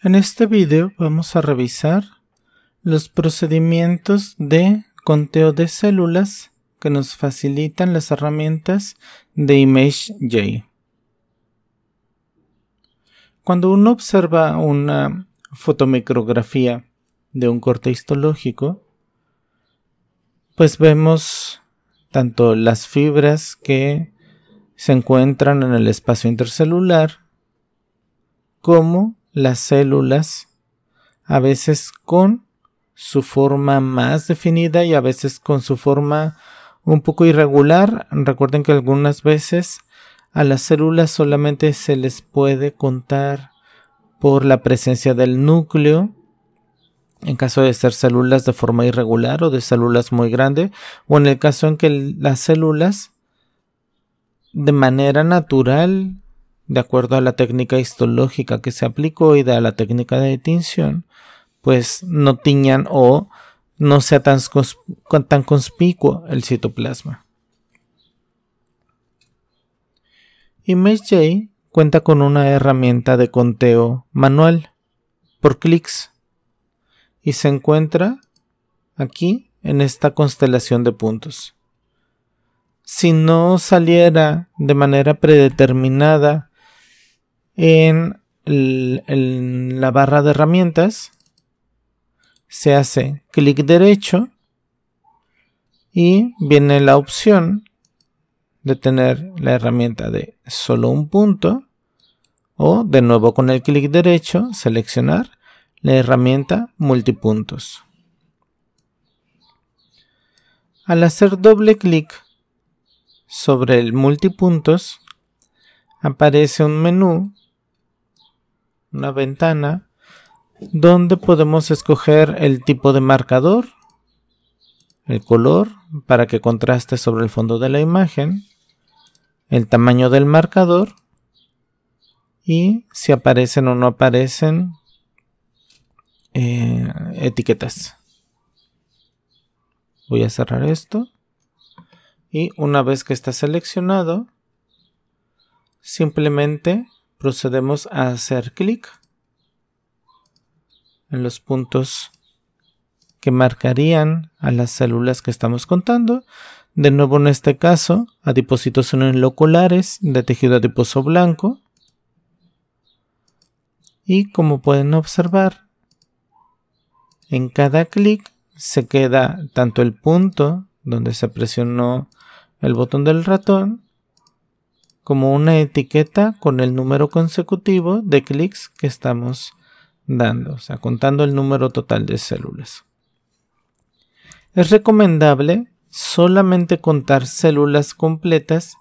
En este video vamos a revisar los procedimientos de conteo de células que nos facilitan las herramientas de ImageJ. Cuando uno observa una fotomicrografía de un corte histológico, pues vemos tanto las fibras que se encuentran en el espacio intercelular como las células, a veces con su forma más definida y a veces con su forma un poco irregular. Recuerden que algunas veces a las células solamente se les puede contar por la presencia del núcleo, en caso de ser células de forma irregular o de células muy grande o en el caso en que las células de manera natural de acuerdo a la técnica histológica que se aplicó y a la técnica de tinción, pues no tiñan o no sea tan, tan conspicuo el citoplasma. ImageJ cuenta con una herramienta de conteo manual por clics y se encuentra aquí en esta constelación de puntos. Si no saliera de manera predeterminada en, la barra de herramientas se hace clic derecho y viene la opción de tener la herramienta de solo un punto o de nuevo con el clic derecho seleccionar la herramienta multipuntos. Al hacer doble clic sobre el multipuntos aparece un menú una ventana donde podemos escoger el tipo de marcador, el color para que contraste sobre el fondo de la imagen, el tamaño del marcador y si aparecen o no aparecen eh, etiquetas. Voy a cerrar esto y una vez que está seleccionado, simplemente procedemos a hacer clic en los puntos que marcarían a las células que estamos contando. De nuevo en este caso, adipocitos loculares de tejido adiposo blanco. Y como pueden observar, en cada clic se queda tanto el punto donde se presionó el botón del ratón como una etiqueta con el número consecutivo de clics que estamos dando, o sea, contando el número total de células. Es recomendable solamente contar células completas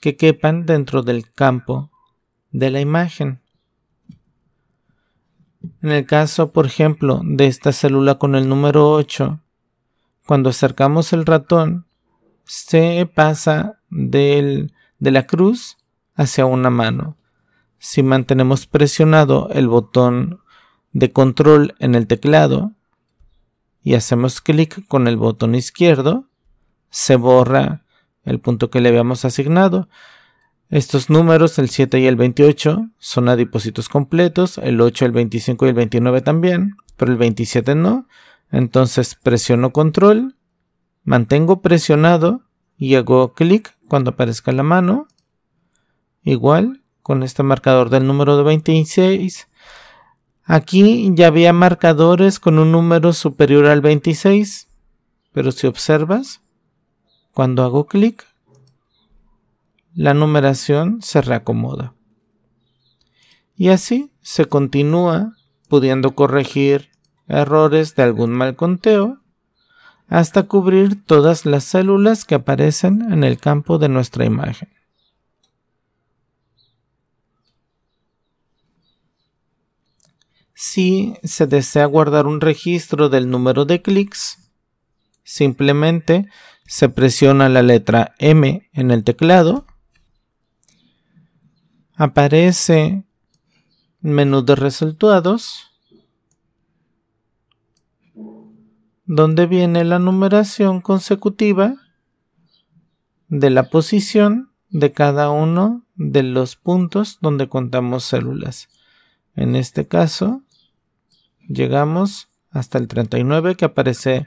que quepan dentro del campo de la imagen. En el caso, por ejemplo, de esta célula con el número 8, cuando acercamos el ratón, se pasa del de la cruz hacia una mano. Si mantenemos presionado el botón de control en el teclado y hacemos clic con el botón izquierdo, se borra el punto que le habíamos asignado. Estos números, el 7 y el 28, son adipósitos completos, el 8, el 25 y el 29 también, pero el 27 no. Entonces presiono control, mantengo presionado y hago clic cuando aparezca la mano. Igual con este marcador del número de 26. Aquí ya había marcadores con un número superior al 26. Pero si observas, cuando hago clic, la numeración se reacomoda. Y así se continúa pudiendo corregir errores de algún mal conteo hasta cubrir todas las células que aparecen en el campo de nuestra imagen. Si se desea guardar un registro del número de clics, simplemente se presiona la letra M en el teclado, aparece menú de resultados, donde viene la numeración consecutiva de la posición de cada uno de los puntos donde contamos células. En este caso, llegamos hasta el 39 que aparece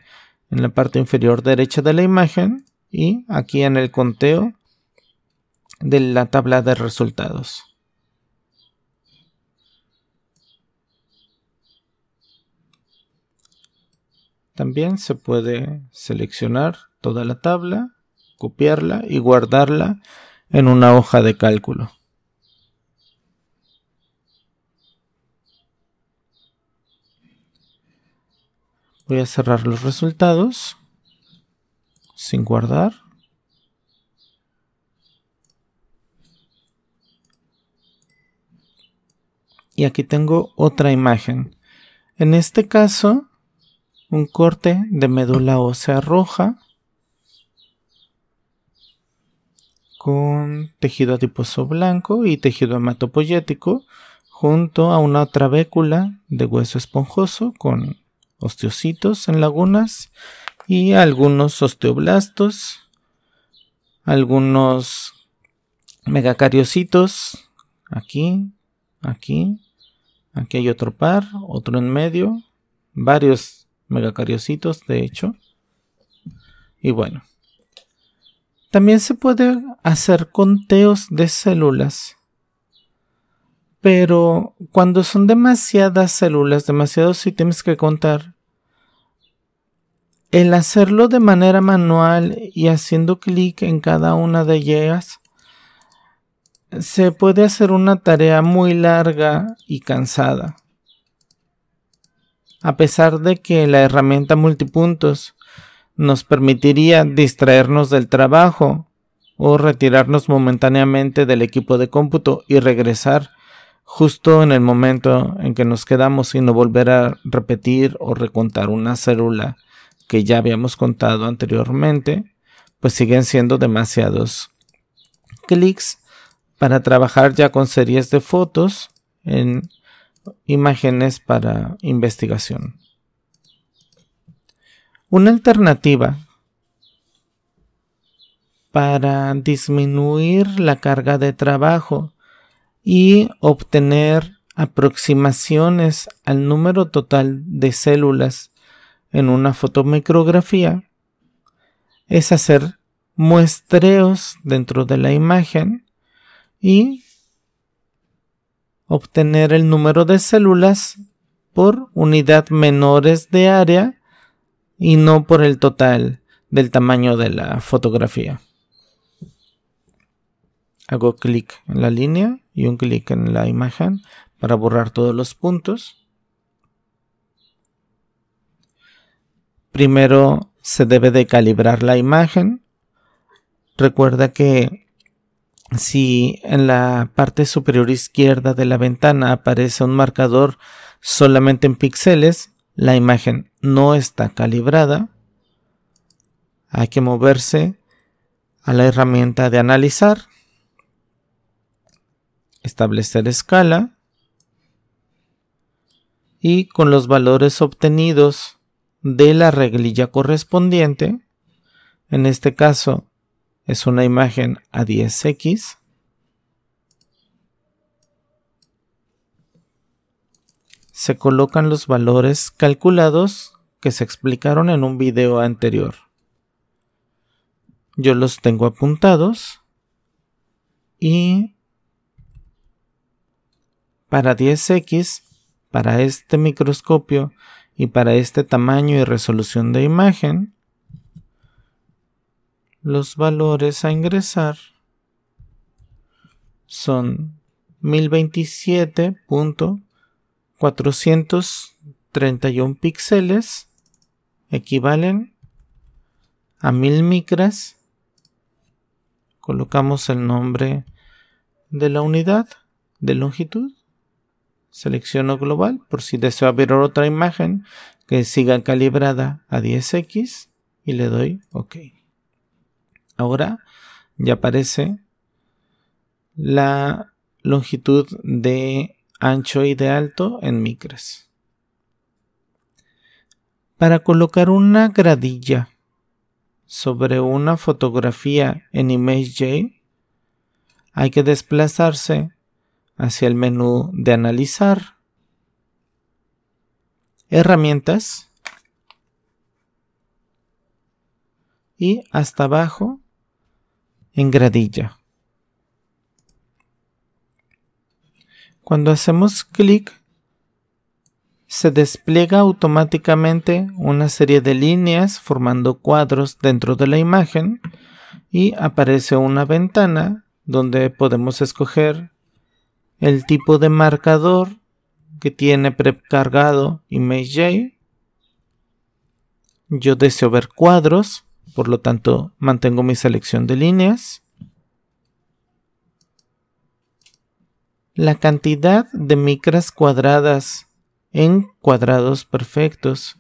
en la parte inferior derecha de la imagen y aquí en el conteo de la tabla de resultados. También se puede seleccionar toda la tabla, copiarla y guardarla en una hoja de cálculo. Voy a cerrar los resultados sin guardar. Y aquí tengo otra imagen. En este caso un corte de médula ósea roja con tejido adiposo blanco y tejido hematopoyético junto a una trabécula de hueso esponjoso con osteocitos en lagunas y algunos osteoblastos, algunos megacariocitos aquí, aquí, aquí hay otro par, otro en medio, varios megacariocitos, de hecho. Y bueno. También se puede hacer conteos de células. Pero cuando son demasiadas células, demasiados ítems que contar, el hacerlo de manera manual y haciendo clic en cada una de ellas, se puede hacer una tarea muy larga y cansada a pesar de que la herramienta multipuntos nos permitiría distraernos del trabajo o retirarnos momentáneamente del equipo de cómputo y regresar justo en el momento en que nos quedamos y no volver a repetir o recontar una célula que ya habíamos contado anteriormente, pues siguen siendo demasiados clics para trabajar ya con series de fotos en imágenes para investigación. Una alternativa para disminuir la carga de trabajo y obtener aproximaciones al número total de células en una fotomicrografía es hacer muestreos dentro de la imagen y obtener el número de células por unidad menores de área y no por el total del tamaño de la fotografía. Hago clic en la línea y un clic en la imagen para borrar todos los puntos. Primero se debe de calibrar la imagen. Recuerda que si en la parte superior izquierda de la ventana aparece un marcador solamente en píxeles, la imagen no está calibrada. Hay que moverse a la herramienta de analizar, establecer escala y con los valores obtenidos de la reglilla correspondiente, en este caso es una imagen a 10x se colocan los valores calculados que se explicaron en un video anterior. Yo los tengo apuntados y para 10x, para este microscopio y para este tamaño y resolución de imagen, los valores a ingresar son 1027.431 píxeles equivalen a 1000 micras. Colocamos el nombre de la unidad de longitud. Selecciono global por si deseo abrir otra imagen que siga calibrada a 10x y le doy OK. Ahora ya aparece la longitud de ancho y de alto en micras. Para colocar una gradilla sobre una fotografía en ImageJ, hay que desplazarse hacia el menú de analizar, herramientas y hasta abajo en gradilla. Cuando hacemos clic, se despliega automáticamente una serie de líneas formando cuadros dentro de la imagen y aparece una ventana donde podemos escoger el tipo de marcador que tiene precargado ImageJ. Yo deseo ver cuadros por lo tanto, mantengo mi selección de líneas. La cantidad de micras cuadradas en cuadrados perfectos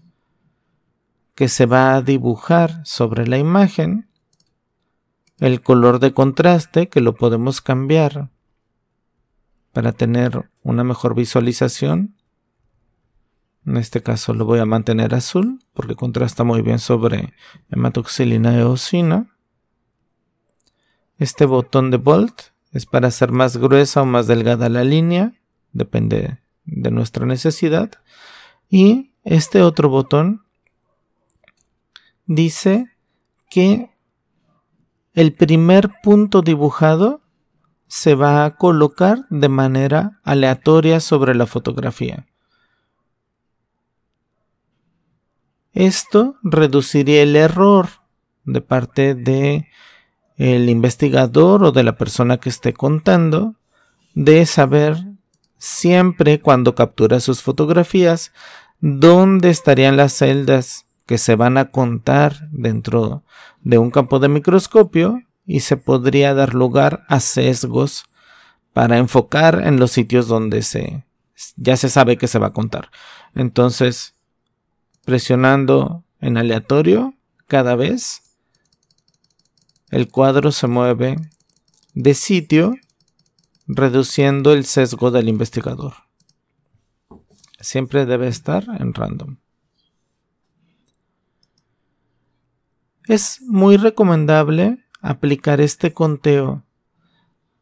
que se va a dibujar sobre la imagen. El color de contraste que lo podemos cambiar para tener una mejor visualización. En este caso lo voy a mantener azul porque contrasta muy bien sobre hematoxilina eosina. Este botón de Bolt es para hacer más gruesa o más delgada la línea, depende de nuestra necesidad. Y este otro botón dice que el primer punto dibujado se va a colocar de manera aleatoria sobre la fotografía. Esto reduciría el error de parte de el investigador o de la persona que esté contando de saber siempre cuando captura sus fotografías dónde estarían las celdas que se van a contar dentro de un campo de microscopio y se podría dar lugar a sesgos para enfocar en los sitios donde se ya se sabe que se va a contar. Entonces, presionando en aleatorio cada vez, el cuadro se mueve de sitio, reduciendo el sesgo del investigador. Siempre debe estar en random. Es muy recomendable aplicar este conteo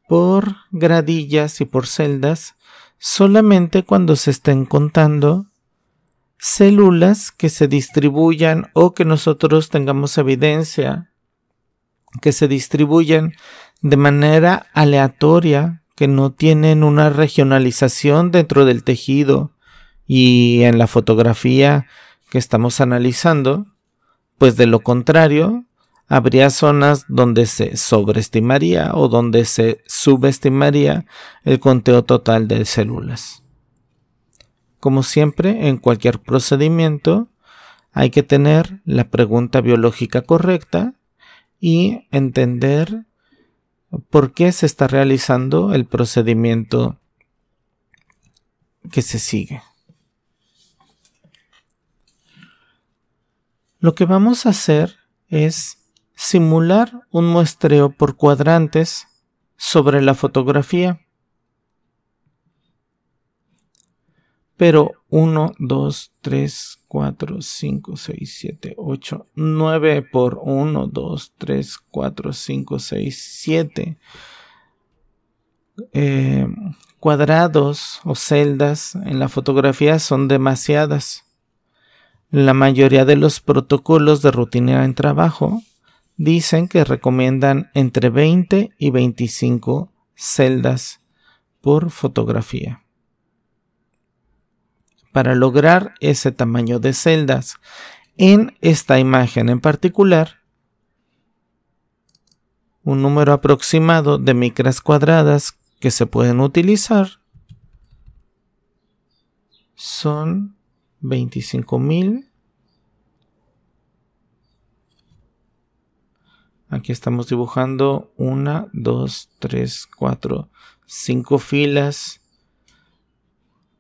por gradillas y por celdas solamente cuando se estén contando células que se distribuyan o que nosotros tengamos evidencia que se distribuyen de manera aleatoria, que no tienen una regionalización dentro del tejido y en la fotografía que estamos analizando, pues de lo contrario, habría zonas donde se sobreestimaría o donde se subestimaría el conteo total de células. Como siempre, en cualquier procedimiento hay que tener la pregunta biológica correcta y entender por qué se está realizando el procedimiento que se sigue. Lo que vamos a hacer es simular un muestreo por cuadrantes sobre la fotografía. Pero 1, 2, 3, 4, 5, 6, 7, 8, 9 por 1, 2, 3, 4, 5, 6, 7 cuadrados o celdas en la fotografía son demasiadas. La mayoría de los protocolos de rutina en trabajo dicen que recomiendan entre 20 y 25 celdas por fotografía para lograr ese tamaño de celdas. En esta imagen en particular, un número aproximado de micras cuadradas que se pueden utilizar son 25.000. Aquí estamos dibujando una, dos, tres, cuatro, 5 filas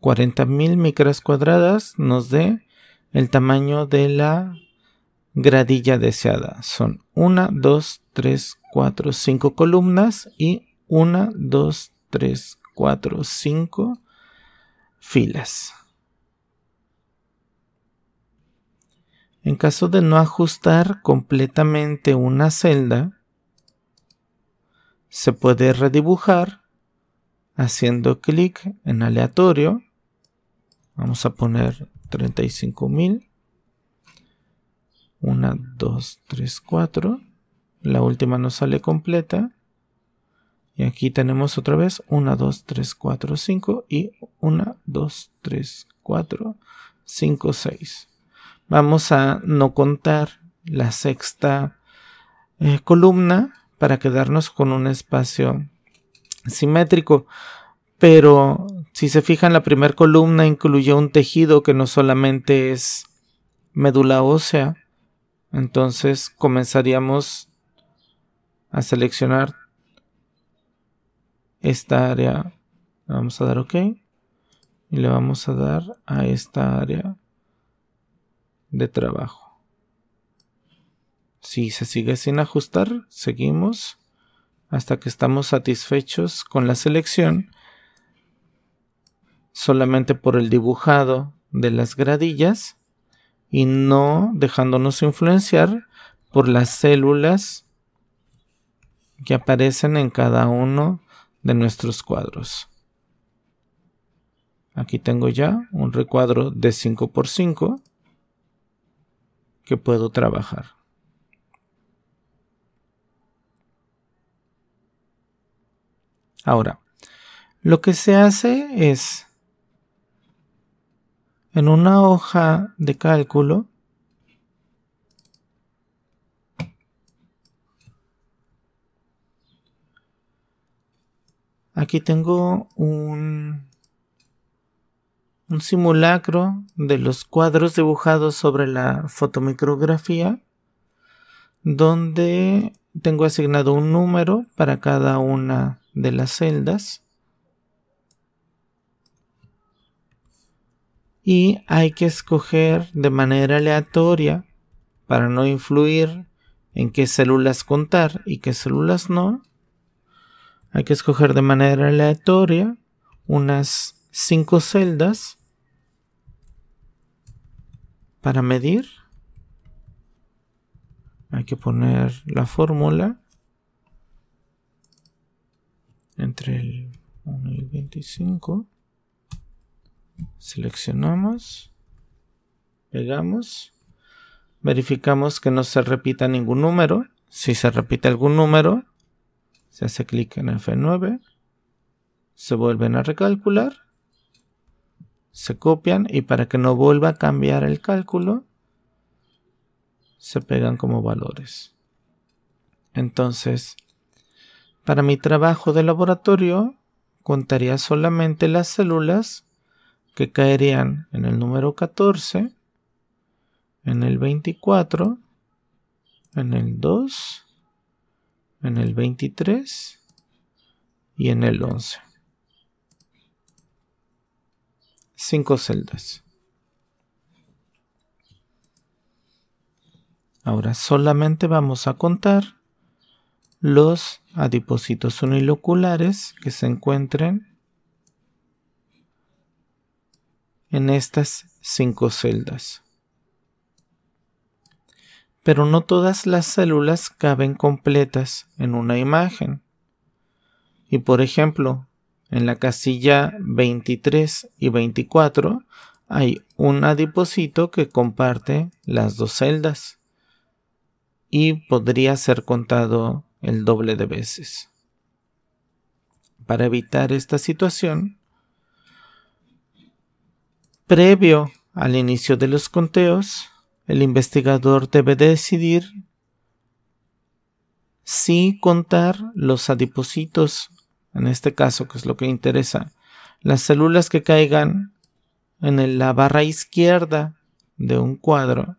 40.000 micras cuadradas nos dé el tamaño de la gradilla deseada. Son 1, 2, 3, 4, 5 columnas y 1, 2, 3, 4, 5 filas. En caso de no ajustar completamente una celda, se puede redibujar haciendo clic en aleatorio Vamos a poner 35.000. 1, 2, 3, 4. La última nos sale completa. Y aquí tenemos otra vez 1, 2, 3, 4, 5 y 1, 2, 3, 4, 5, 6. Vamos a no contar la sexta eh, columna para quedarnos con un espacio simétrico. Pero si se fijan, la primera columna incluye un tejido que no solamente es médula ósea. Entonces comenzaríamos a seleccionar esta área. Vamos a dar OK. Y le vamos a dar a esta área de trabajo. Si se sigue sin ajustar, seguimos hasta que estamos satisfechos con la selección solamente por el dibujado de las gradillas y no dejándonos influenciar por las células que aparecen en cada uno de nuestros cuadros. Aquí tengo ya un recuadro de 5x5 que puedo trabajar. Ahora, lo que se hace es en una hoja de cálculo aquí tengo un, simulacro de los cuadros dibujados sobre la fotomicrografía donde tengo asignado un número para cada una de las celdas y hay que escoger de manera aleatoria para no influir en qué células contar y qué células no. Hay que escoger de manera aleatoria unas 5 celdas para medir. Hay que poner la fórmula entre el 1 y el 25. Seleccionamos. Pegamos. Verificamos que no se repita ningún número. Si se repite algún número, se hace clic en F9. Se vuelven a recalcular. Se copian y para que no vuelva a cambiar el cálculo, se pegan como valores. Entonces, para mi trabajo de laboratorio, contaría solamente las células que caerían en el número 14, en el 24, en el 2, en el 23 y en el 11. Cinco celdas. Ahora solamente vamos a contar los adipocitos uniloculares que se encuentren en estas cinco celdas. Pero no todas las células caben completas en una imagen. Y por ejemplo, en la casilla 23 y 24 hay un adipocito que comparte las dos celdas y podría ser contado el doble de veces. Para evitar esta situación, Previo al inicio de los conteos, el investigador debe decidir si contar los adipocitos, en este caso, que es lo que interesa, las células que caigan en la barra izquierda de un cuadro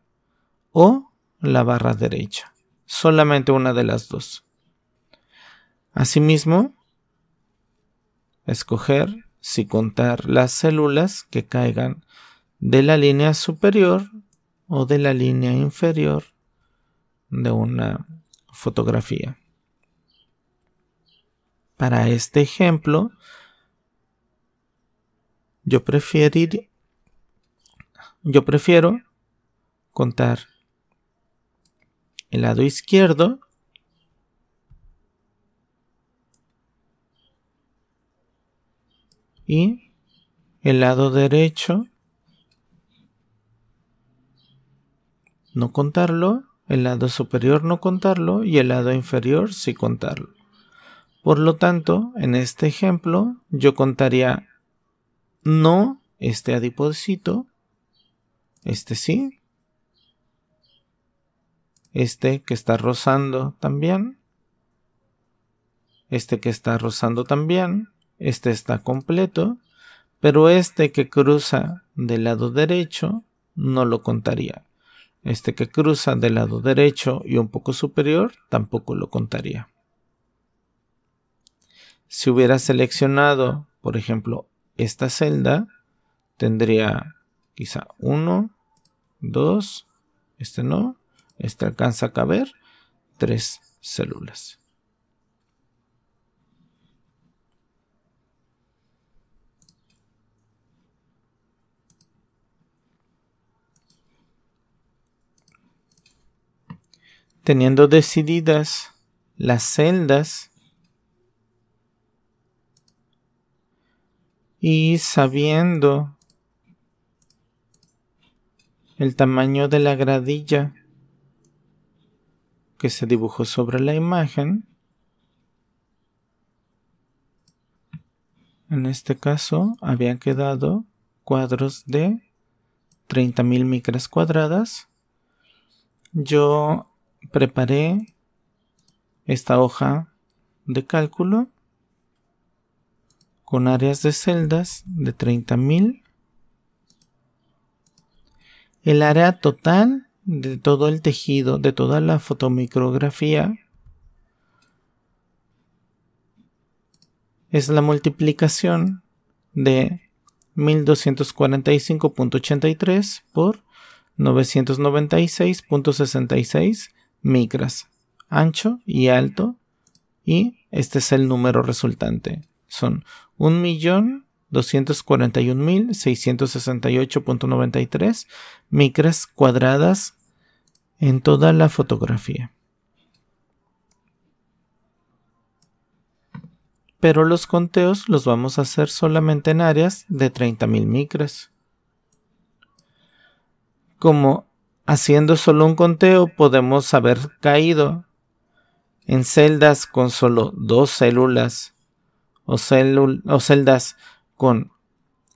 o la barra derecha, solamente una de las dos. Asimismo, escoger si contar las células que caigan de la línea superior o de la línea inferior de una fotografía. Para este ejemplo, yo, yo prefiero contar el lado izquierdo y el lado derecho, no contarlo, el lado superior no contarlo y el lado inferior sí contarlo. Por lo tanto, en este ejemplo, yo contaría no este adipocito, este sí, este que está rozando también, este que está rozando también, este está completo, pero este que cruza del lado derecho no lo contaría. Este que cruza del lado derecho y un poco superior tampoco lo contaría. Si hubiera seleccionado, por ejemplo, esta celda, tendría quizá 1, 2, este no, este alcanza a caber tres células. teniendo decididas las celdas y sabiendo el tamaño de la gradilla que se dibujó sobre la imagen. En este caso habían quedado cuadros de 30.000 micras cuadradas. Yo preparé esta hoja de cálculo con áreas de celdas de 30.000. El área total de todo el tejido, de toda la fotomicrografía, es la multiplicación de 1245.83 por 996.66 micras, ancho y alto, y este es el número resultante. Son 1.241.668.93 micras cuadradas en toda la fotografía. Pero los conteos los vamos a hacer solamente en áreas de 30.000 micras. Como Haciendo solo un conteo podemos haber caído en celdas con solo dos células o, o celdas con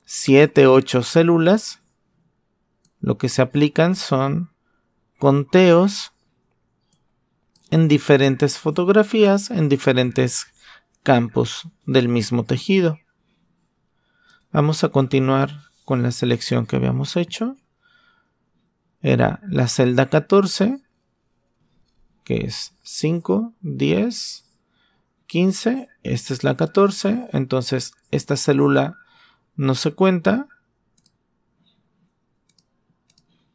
7, ocho células. Lo que se aplican son conteos en diferentes fotografías, en diferentes campos del mismo tejido. Vamos a continuar con la selección que habíamos hecho era la celda 14, que es 5, 10, 15, esta es la 14, entonces esta célula no se cuenta.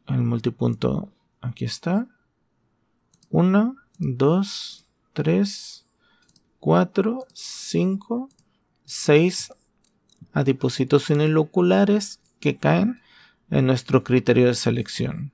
El multipunto aquí está. 1, 2, 3, 4, 5, 6 adipositos inoculares que caen en nuestro criterio de selección.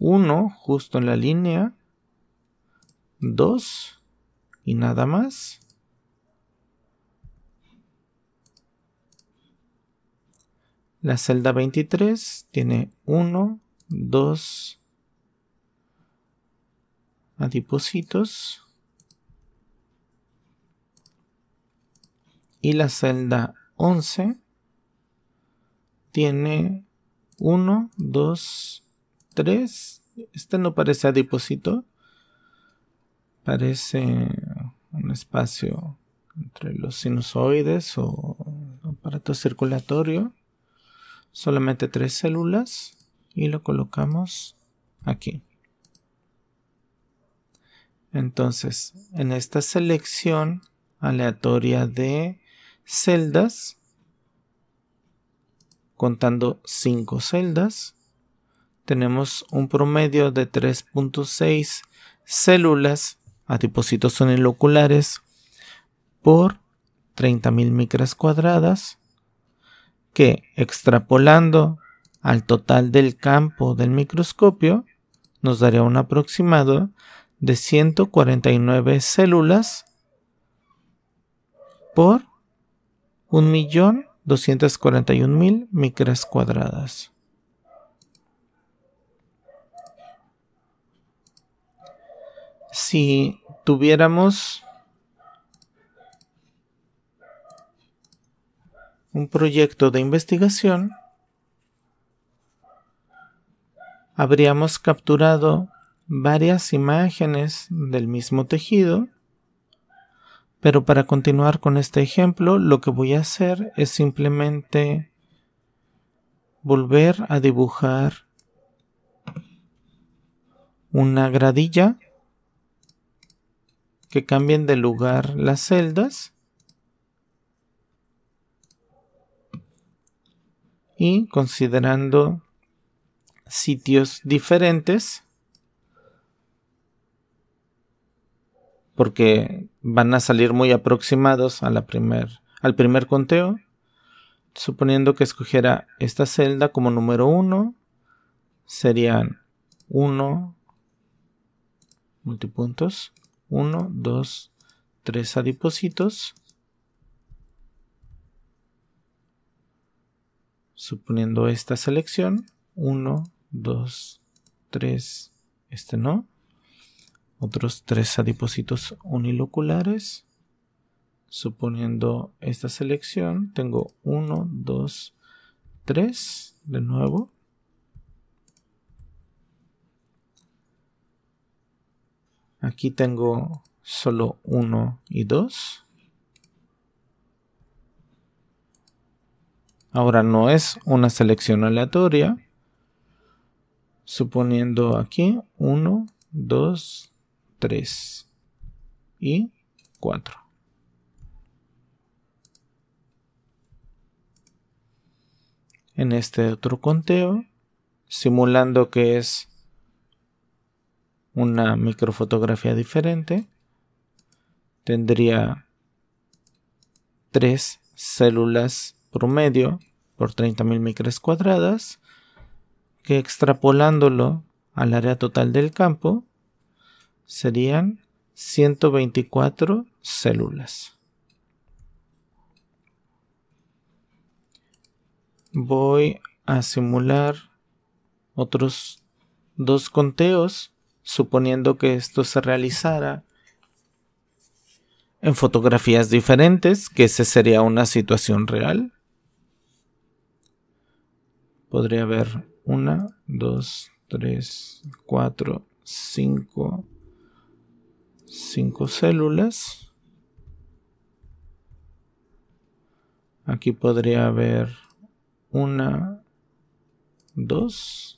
1 justo en la línea, 2 y nada más. La celda 23 tiene 1, 2 adipositos. Y la celda 11 tiene 1, 2 este no parece adipósito. Parece un espacio entre los sinusoides o aparato circulatorio. Solamente tres células y lo colocamos aquí. Entonces, en esta selección aleatoria de celdas, contando cinco celdas, tenemos un promedio de 3.6 células adipocitos uniloculares por 30.000 micras cuadradas que extrapolando al total del campo del microscopio nos daría un aproximado de 149 células por 1.241.000 micras cuadradas. si tuviéramos un proyecto de investigación, habríamos capturado varias imágenes del mismo tejido, pero para continuar con este ejemplo, lo que voy a hacer es simplemente volver a dibujar una gradilla que cambien de lugar las celdas. Y considerando sitios diferentes, porque van a salir muy aproximados a la al primer conteo, suponiendo que escogiera esta celda como número 1, serían 1 multipuntos 1, 2, 3 adipocitos. Suponiendo esta selección, 1, 2, 3, este no. Otros 3 adipocitos uniloculares. Suponiendo esta selección, tengo 1, 2, 3 de nuevo. Aquí tengo solo 1 y 2. Ahora no es una selección aleatoria. Suponiendo aquí 1, 2, 3 y 4. En este otro conteo, simulando que es una microfotografía diferente. Tendría tres células promedio por 30.000 micras cuadradas, que extrapolándolo al área total del campo serían 124 células. Voy a simular otros dos conteos suponiendo que esto se realizara en fotografías diferentes, que esa sería una situación real. Podría haber una, dos, tres, cuatro, cinco, cinco células. Aquí podría haber una, dos,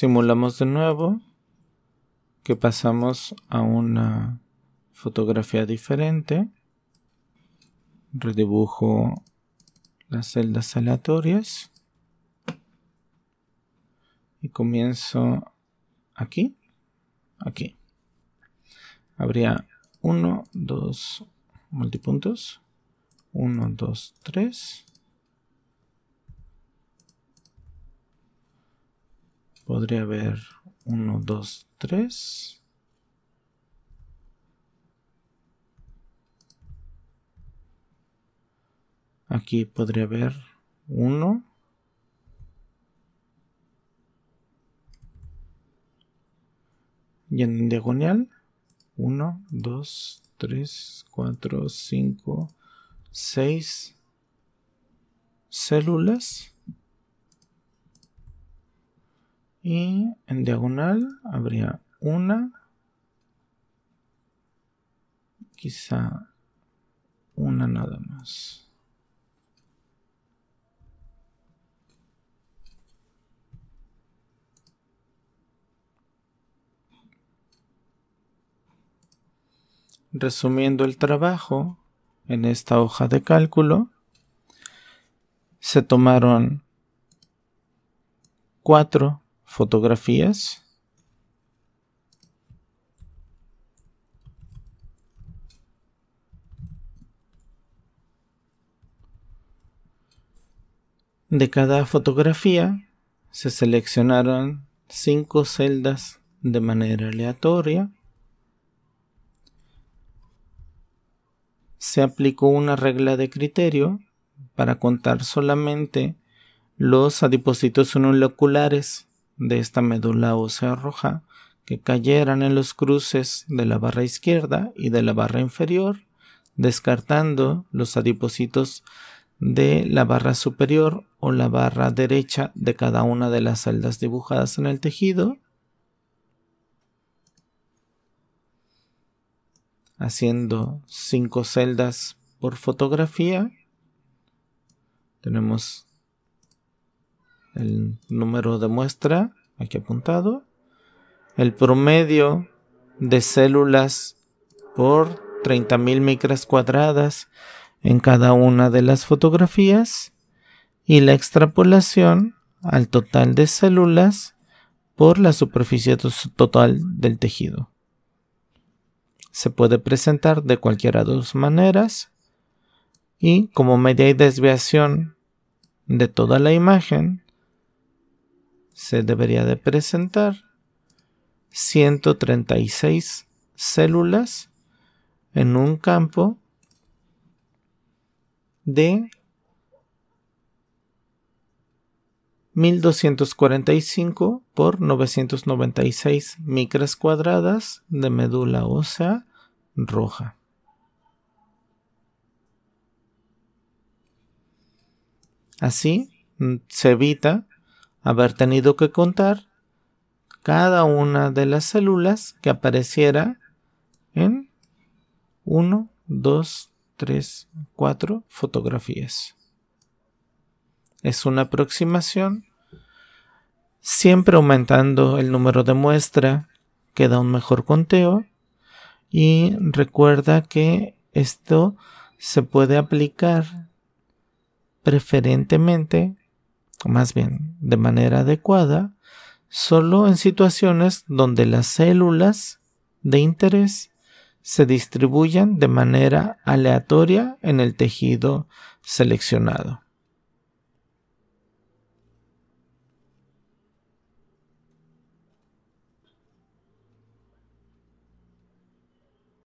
simulamos de nuevo que pasamos a una fotografía diferente. Redibujo las celdas aleatorias. Y comienzo aquí. Aquí. Habría 1, 2 multipuntos. 1, 2, 3. podría haber 1, 2, 3. Aquí podría haber 1. Y en diagonal 1, 2, 3, 4, 5, 6 células. Y en diagonal habría una, quizá una nada más. Resumiendo el trabajo en esta hoja de cálculo, se tomaron cuatro fotografías. De cada fotografía se seleccionaron cinco celdas de manera aleatoria. Se aplicó una regla de criterio para contar solamente los adipositos uniloculares de esta médula ósea roja que cayeran en los cruces de la barra izquierda y de la barra inferior, descartando los adipocitos de la barra superior o la barra derecha de cada una de las celdas dibujadas en el tejido, haciendo cinco celdas por fotografía. Tenemos el número de muestra, aquí apuntado, el promedio de células por 30.000 micras cuadradas en cada una de las fotografías y la extrapolación al total de células por la superficie total del tejido. Se puede presentar de cualquiera de dos maneras y como media y desviación de toda la imagen, se debería de presentar 136 células en un campo de 1245 por 996 micras cuadradas de médula ósea roja. Así mm, se evita haber tenido que contar cada una de las células que apareciera en 1, 2, 3, 4 fotografías. Es una aproximación, siempre aumentando el número de muestra queda un mejor conteo y recuerda que esto se puede aplicar preferentemente o más bien de manera adecuada, solo en situaciones donde las células de interés se distribuyan de manera aleatoria en el tejido seleccionado.